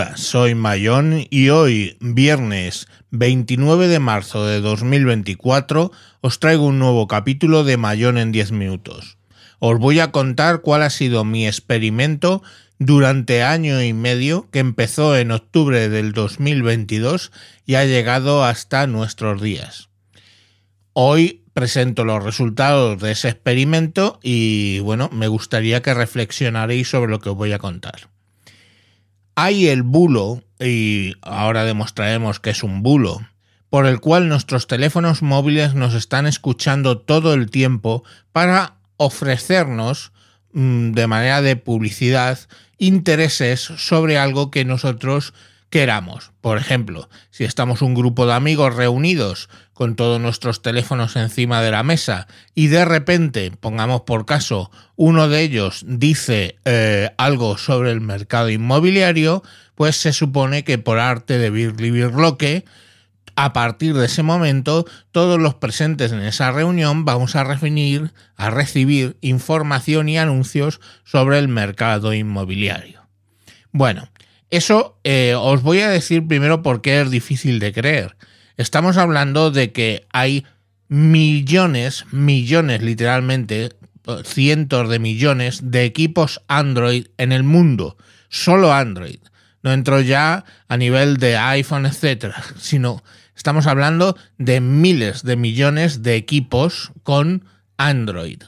Hola, soy Mayón y hoy, viernes 29 de marzo de 2024, os traigo un nuevo capítulo de Mayón en 10 minutos. Os voy a contar cuál ha sido mi experimento durante año y medio que empezó en octubre del 2022 y ha llegado hasta nuestros días. Hoy presento los resultados de ese experimento y bueno, me gustaría que reflexionaréis sobre lo que os voy a contar. Hay el bulo, y ahora demostraremos que es un bulo, por el cual nuestros teléfonos móviles nos están escuchando todo el tiempo para ofrecernos mm, de manera de publicidad intereses sobre algo que nosotros queramos. Por ejemplo, si estamos un grupo de amigos reunidos con todos nuestros teléfonos encima de la mesa y de repente, pongamos por caso, uno de ellos dice eh, algo sobre el mercado inmobiliario, pues se supone que por arte de Birli Birloque, a partir de ese momento, todos los presentes en esa reunión vamos a, a recibir información y anuncios sobre el mercado inmobiliario. Bueno, eso eh, os voy a decir primero porque es difícil de creer. Estamos hablando de que hay millones, millones literalmente, cientos de millones de equipos Android en el mundo. Solo Android. No entro ya a nivel de iPhone, etcétera, sino estamos hablando de miles de millones de equipos con Android.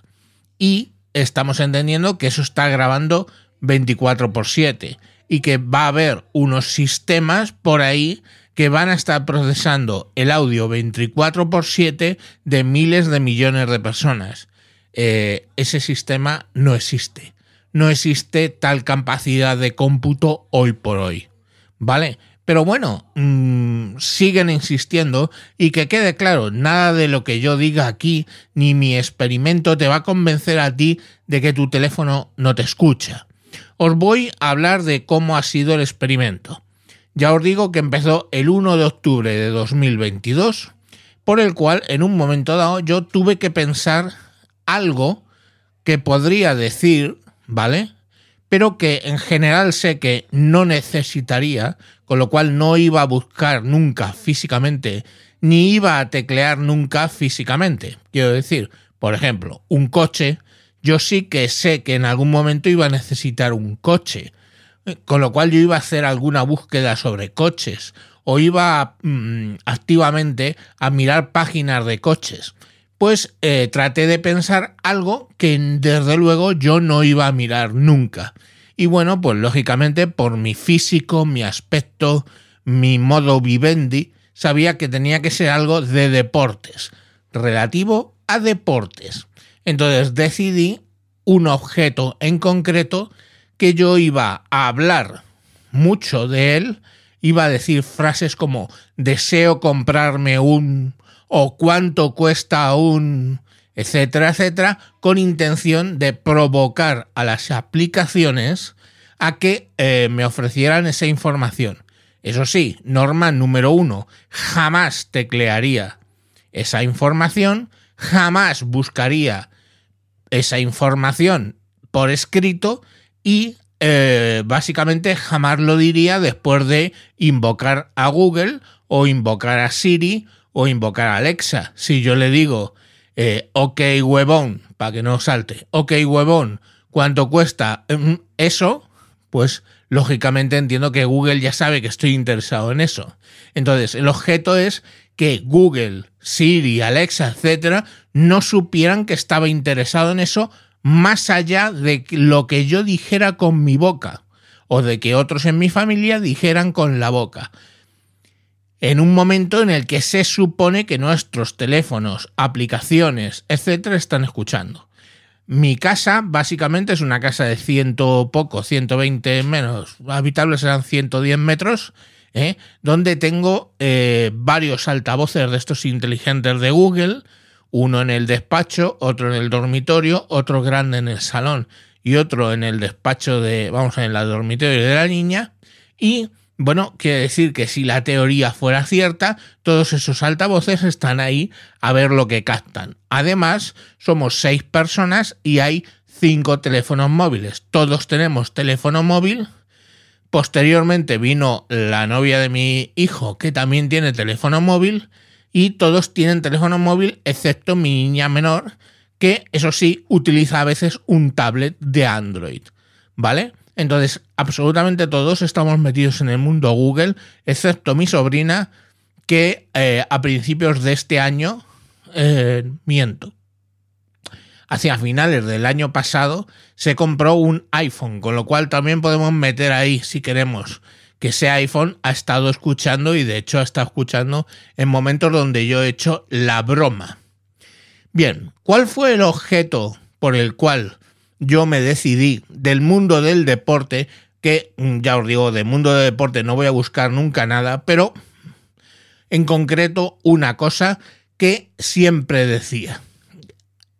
Y estamos entendiendo que eso está grabando 24 por 7 y que va a haber unos sistemas por ahí que van a estar procesando el audio 24x7 de miles de millones de personas. Eh, ese sistema no existe. No existe tal capacidad de cómputo hoy por hoy. ¿Vale? Pero bueno, mm, siguen insistiendo y que quede claro, nada de lo que yo diga aquí ni mi experimento te va a convencer a ti de que tu teléfono no te escucha. Os voy a hablar de cómo ha sido el experimento. Ya os digo que empezó el 1 de octubre de 2022, por el cual en un momento dado yo tuve que pensar algo que podría decir, ¿vale? Pero que en general sé que no necesitaría, con lo cual no iba a buscar nunca físicamente, ni iba a teclear nunca físicamente. Quiero decir, por ejemplo, un coche, yo sí que sé que en algún momento iba a necesitar un coche, eh, con lo cual yo iba a hacer alguna búsqueda sobre coches o iba mm, activamente a mirar páginas de coches. Pues eh, traté de pensar algo que desde luego yo no iba a mirar nunca. Y bueno, pues lógicamente por mi físico, mi aspecto, mi modo vivendi, sabía que tenía que ser algo de deportes, relativo a deportes. Entonces decidí un objeto en concreto que yo iba a hablar mucho de él, iba a decir frases como deseo comprarme un o cuánto cuesta un, etcétera, etcétera, con intención de provocar a las aplicaciones a que eh, me ofrecieran esa información. Eso sí, norma número uno, jamás teclearía esa información, jamás buscaría esa información por escrito y eh, básicamente jamás lo diría después de invocar a Google o invocar a Siri o invocar a Alexa. Si yo le digo, eh, ok huevón, para que no salte, ok huevón, ¿cuánto cuesta em, eso? Pues lógicamente entiendo que Google ya sabe que estoy interesado en eso. Entonces, el objeto es que Google, Siri, Alexa, etcétera, no supieran que estaba interesado en eso más allá de lo que yo dijera con mi boca o de que otros en mi familia dijeran con la boca. En un momento en el que se supone que nuestros teléfonos, aplicaciones, etcétera, están escuchando. Mi casa básicamente es una casa de ciento poco, 120 menos, habitables eran 110 metros ¿eh? donde tengo eh, varios altavoces de estos inteligentes de Google, uno en el despacho, otro en el dormitorio, otro grande en el salón y otro en el despacho de, vamos, en el dormitorio de la niña. Y bueno, quiere decir que si la teoría fuera cierta, todos esos altavoces están ahí a ver lo que captan. Además, somos seis personas y hay cinco teléfonos móviles. Todos tenemos teléfono móvil Posteriormente vino la novia de mi hijo, que también tiene teléfono móvil, y todos tienen teléfono móvil, excepto mi niña menor, que eso sí utiliza a veces un tablet de Android. ¿Vale? Entonces, absolutamente todos estamos metidos en el mundo Google, excepto mi sobrina, que eh, a principios de este año, eh, miento, hacia finales del año pasado, se compró un iPhone, con lo cual también podemos meter ahí, si queremos, que ese iPhone ha estado escuchando y de hecho ha estado escuchando en momentos donde yo he hecho la broma. Bien, ¿cuál fue el objeto por el cual yo me decidí del mundo del deporte? Que mm, ya os digo, del mundo del deporte no voy a buscar nunca nada, pero en concreto una cosa que siempre decía.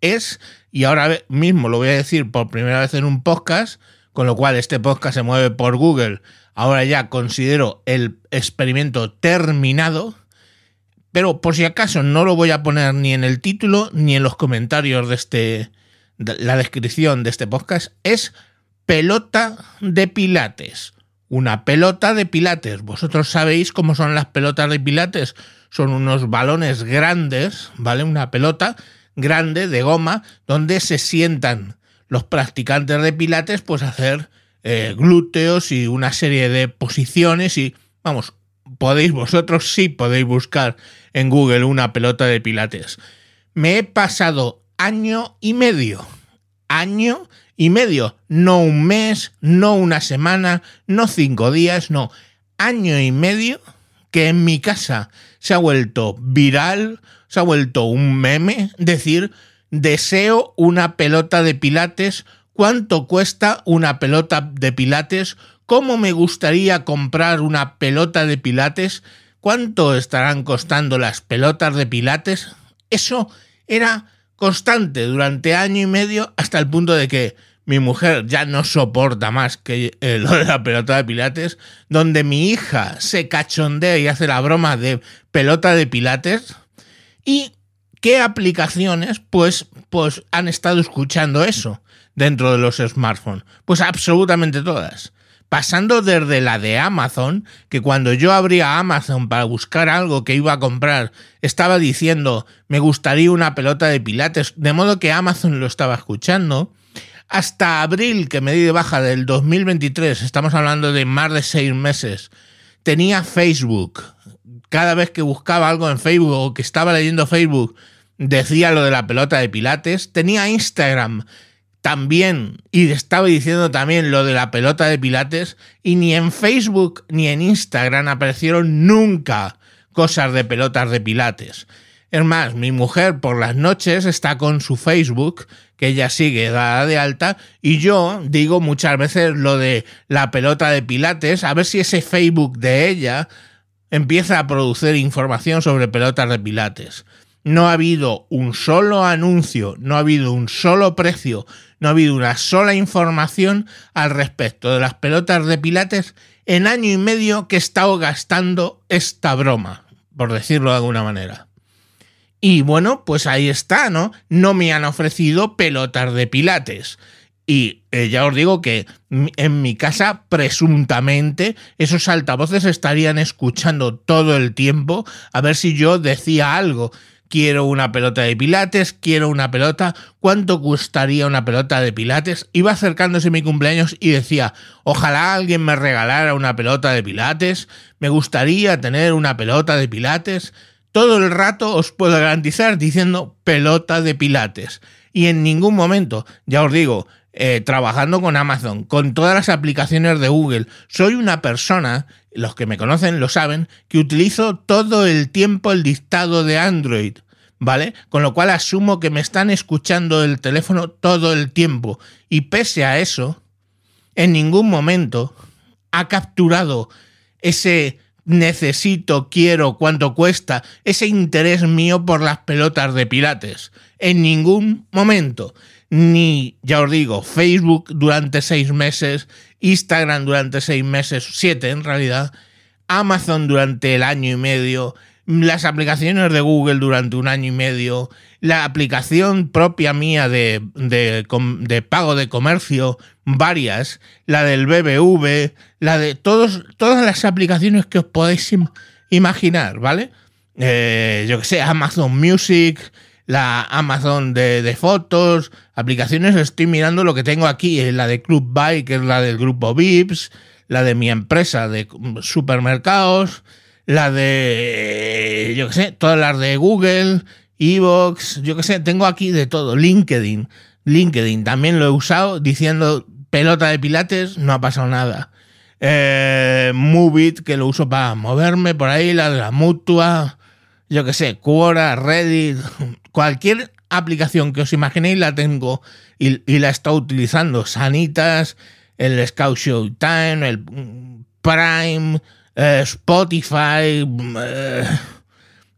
Es y ahora mismo lo voy a decir por primera vez en un podcast, con lo cual este podcast se mueve por Google. Ahora ya considero el experimento terminado, pero por si acaso no lo voy a poner ni en el título ni en los comentarios de este la descripción de este podcast es pelota de pilates. Una pelota de pilates. Vosotros sabéis cómo son las pelotas de pilates. Son unos balones grandes, ¿vale? Una pelota grande de goma donde se sientan los practicantes de pilates pues hacer eh, glúteos y una serie de posiciones y vamos, podéis vosotros si podéis buscar en Google una pelota de pilates. Me he pasado año y medio, año y medio, no un mes, no una semana, no cinco días, no, año y medio que en mi casa se ha vuelto viral, se ha vuelto un meme, decir, deseo una pelota de pilates, cuánto cuesta una pelota de pilates, cómo me gustaría comprar una pelota de pilates, cuánto estarán costando las pelotas de pilates. Eso era constante durante año y medio hasta el punto de que mi mujer ya no soporta más que eh, lo de la pelota de pilates, donde mi hija se cachondea y hace la broma de pelota de pilates, y qué aplicaciones pues, pues han estado escuchando eso dentro de los smartphones. Pues absolutamente todas. Pasando desde la de Amazon, que cuando yo abría Amazon para buscar algo que iba a comprar, estaba diciendo, me gustaría una pelota de pilates, de modo que Amazon lo estaba escuchando, hasta abril, que me di de baja del 2023, estamos hablando de más de seis meses, tenía Facebook. Cada vez que buscaba algo en Facebook o que estaba leyendo Facebook, decía lo de la pelota de Pilates. Tenía Instagram también y estaba diciendo también lo de la pelota de Pilates. Y ni en Facebook ni en Instagram aparecieron nunca cosas de pelotas de Pilates. Es más, mi mujer por las noches está con su Facebook, que ella sigue dada de alta, y yo digo muchas veces lo de la pelota de Pilates, a ver si ese Facebook de ella empieza a producir información sobre pelotas de Pilates. No ha habido un solo anuncio, no ha habido un solo precio, no ha habido una sola información al respecto de las pelotas de Pilates en año y medio que he estado gastando esta broma, por decirlo de alguna manera. Y bueno, pues ahí está, ¿no? No me han ofrecido pelotas de pilates. Y eh, ya os digo que en mi casa, presuntamente, esos altavoces estarían escuchando todo el tiempo a ver si yo decía algo. Quiero una pelota de pilates, quiero una pelota, ¿cuánto costaría una pelota de pilates? Iba acercándose mi cumpleaños y decía, ojalá alguien me regalara una pelota de pilates, me gustaría tener una pelota de pilates todo el rato os puedo garantizar diciendo pelota de pilates. Y en ningún momento, ya os digo, eh, trabajando con Amazon, con todas las aplicaciones de Google, soy una persona, los que me conocen lo saben, que utilizo todo el tiempo el dictado de Android. ¿Vale? Con lo cual asumo que me están escuchando el teléfono todo el tiempo. Y pese a eso, en ningún momento ha capturado ese necesito, quiero, cuánto cuesta, ese interés mío por las pelotas de pilates. En ningún momento. Ni, ya os digo, Facebook durante seis meses, Instagram durante seis meses, siete en realidad, Amazon durante el año y medio, las aplicaciones de Google durante un año y medio, la aplicación propia mía de, de, pago de comercio, varias, la del BBV, la de todos, todas las aplicaciones que os podéis imaginar, ¿vale? Eh, yo que sé, Amazon Music, la Amazon de, de, fotos, aplicaciones, estoy mirando lo que tengo aquí, eh, la de Club Bike, que es la del grupo VIPS, la de mi empresa de supermercados, la de, yo qué sé, todas las de Google, Evox, yo qué sé, tengo aquí de todo, LinkedIn. LinkedIn también lo he usado diciendo pelota de pilates, no ha pasado nada. Eh, Movit, que lo uso para moverme por ahí, la de la mutua, yo qué sé, Quora, Reddit, cualquier aplicación que os imaginéis la tengo y, la está utilizando. Sanitas, el Scout Show Time, el mm, Prime, eh, Spotify, mm, eh,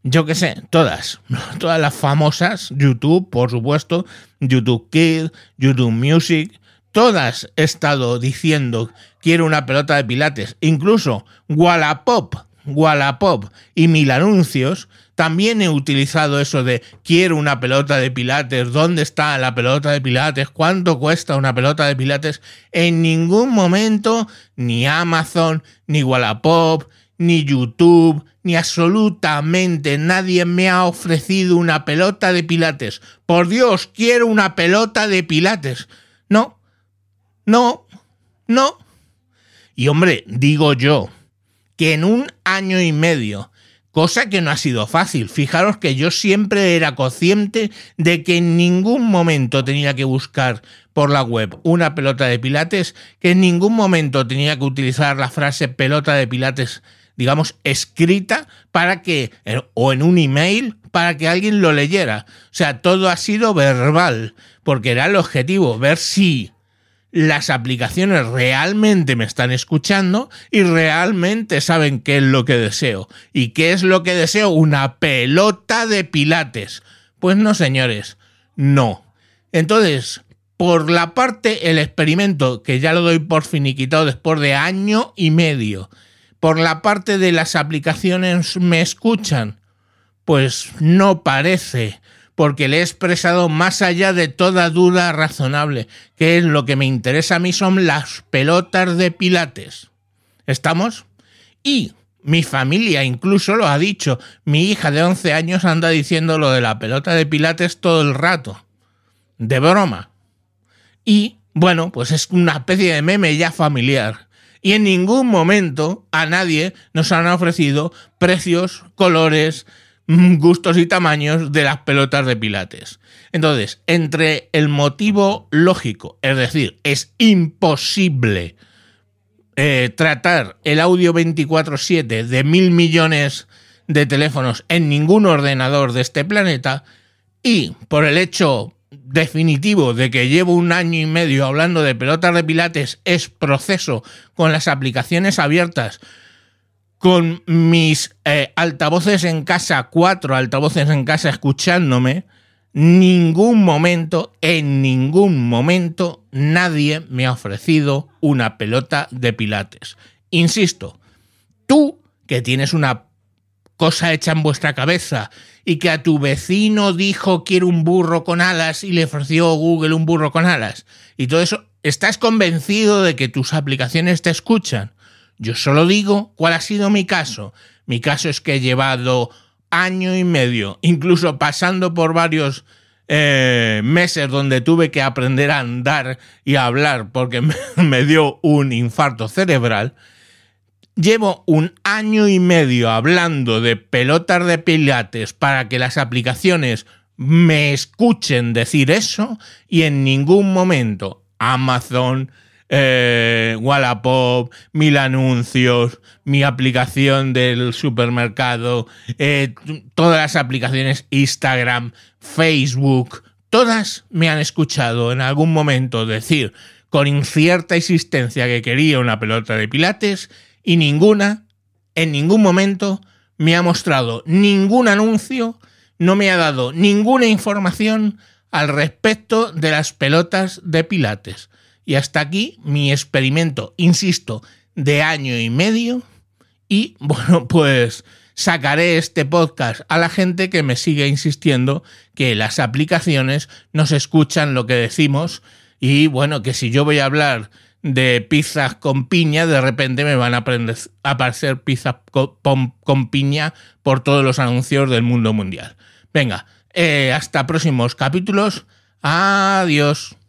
yo qué sé, todas, todas las famosas, YouTube, por supuesto, YouTube Kids, YouTube Music, todas he estado diciendo quiero una pelota de pilates, incluso Wallapop, Wallapop y mil anuncios también he utilizado eso de quiero una pelota de pilates, ¿dónde está la pelota de pilates? ¿Cuánto cuesta una pelota de pilates? En ningún momento ni Amazon, ni Wallapop, ni YouTube, ni absolutamente nadie me ha ofrecido una pelota de pilates. Por Dios, quiero una pelota de pilates. No, no, no. Y hombre, digo yo, que en un año y medio cosa que no ha sido fácil. Fijaros que yo siempre era consciente de que en ningún momento tenía que buscar por la web una pelota de pilates, que en ningún momento tenía que utilizar la frase pelota de pilates, digamos, escrita para que, eh, o en un email, para que alguien lo leyera. O sea, todo ha sido verbal, porque era el objetivo, ver si las aplicaciones realmente me están escuchando y realmente saben qué es lo que deseo. ¿Y qué es lo que deseo? Una pelota de pilates. Pues no, señores, no. Entonces, por la parte, el experimento, que ya lo doy por finiquitado después de año y medio, por la parte de las aplicaciones me escuchan, pues no parece porque le he expresado más allá de toda duda razonable, que es lo que me interesa a mí son las pelotas de pilates. ¿Estamos? Y mi familia incluso lo ha dicho, mi hija de 11 años anda diciendo lo de la pelota de pilates todo el rato, de broma. Y bueno, pues es una especie de meme ya familiar. Y en ningún momento a nadie nos han ofrecido precios, colores, Mm, gustos y tamaños de las pelotas de pilates. Entonces, entre el motivo lógico, es decir, es imposible eh, tratar el audio 24/7 de mil millones de teléfonos en ningún ordenador de este planeta, y por el hecho definitivo de que llevo un año y medio hablando de pelotas de pilates es proceso con las aplicaciones abiertas, con mis eh, altavoces en casa, cuatro altavoces en casa escuchándome, ningún momento, en ningún momento, nadie me ha ofrecido una pelota de pilates. Insisto, tú que tienes una cosa hecha en vuestra cabeza y que a tu vecino dijo quiero un burro con alas y le ofreció Google un burro con alas y todo eso, ¿estás convencido de que tus aplicaciones te escuchan? Yo solo digo cuál ha sido mi caso. Mi caso es que he llevado año y medio, incluso pasando por varios eh, meses donde tuve que aprender a andar y a hablar porque me, me dio un infarto cerebral. Llevo un año y medio hablando de pelotas de pilates para que las aplicaciones me escuchen decir eso y en ningún momento Amazon, eh, Wallapop, mil anuncios, mi aplicación del supermercado, eh, todas las aplicaciones Instagram, Facebook, todas me han escuchado en algún momento decir con incierta existencia que quería una pelota de pilates y ninguna, en ningún momento, me ha mostrado ningún anuncio, no me ha dado ninguna información al respecto de las pelotas de pilates. Y hasta aquí mi experimento, insisto, de año y medio. Y bueno, pues sacaré este podcast a la gente que me sigue insistiendo que las aplicaciones nos escuchan lo que decimos. Y bueno, que si yo voy a hablar de pizzas con piña, de repente me van a aparecer pizzas con, piña por todos los anuncios del mundo mundial. Venga, eh, hasta próximos capítulos. Adiós.